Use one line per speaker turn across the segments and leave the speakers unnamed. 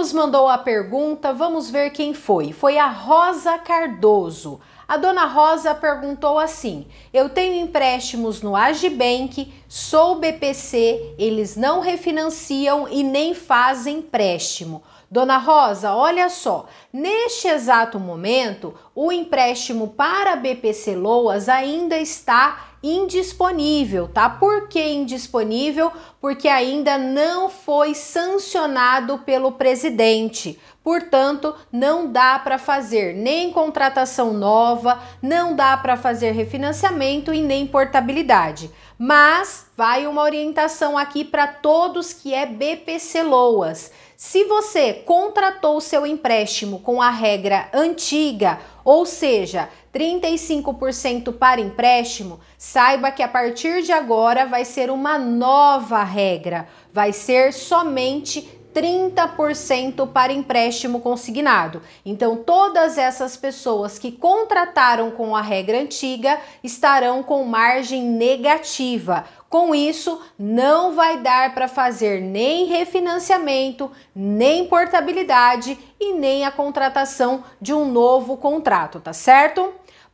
nos mandou a pergunta, vamos ver quem foi. Foi a Rosa Cardoso. A dona Rosa perguntou assim: Eu tenho empréstimos no Agibank, sou BPC, eles não refinanciam e nem fazem empréstimo. Dona Rosa, olha só, neste exato momento, o empréstimo para BPC Loas ainda está indisponível, tá? Por que indisponível? Porque ainda não foi sancionado pelo presidente. Portanto, não dá para fazer nem contratação nova, não dá para fazer refinanciamento e nem portabilidade. Mas vai uma orientação aqui para todos que é BPC Loas. Se você contratou seu empréstimo com a regra antiga, ou seja, 35% para empréstimo, Saiba que a partir de agora vai ser uma nova regra, vai ser somente 30% para empréstimo consignado. Então, todas essas pessoas que contrataram com a regra antiga estarão com margem negativa. Com isso, não vai dar para fazer nem refinanciamento, nem portabilidade e nem a contratação de um novo contrato, tá certo?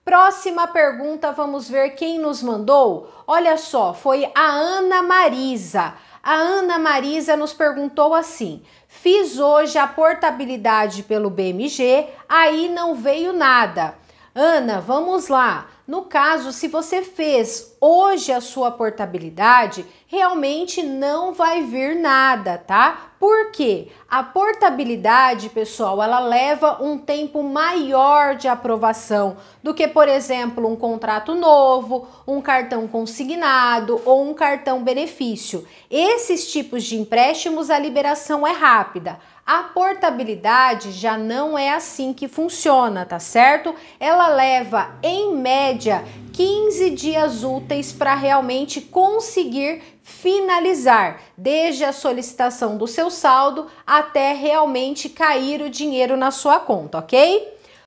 Próxima pergunta, vamos ver quem nos mandou. Olha só, foi a Ana Marisa. A Ana Marisa nos perguntou assim: Fiz hoje a portabilidade pelo BMG, aí não veio nada. Ana, vamos lá. No caso, se você fez hoje a sua portabilidade, realmente não vai vir nada, tá? Porque a portabilidade, pessoal, ela leva um tempo maior de aprovação do que, por exemplo, um contrato novo, um cartão consignado ou um cartão benefício. Esses tipos de empréstimos a liberação é rápida. A portabilidade já não é assim que funciona, tá certo? Ela leva, em média, 15 dias úteis para realmente conseguir finalizar, desde a solicitação do seu saldo até realmente cair o dinheiro na sua conta, ok?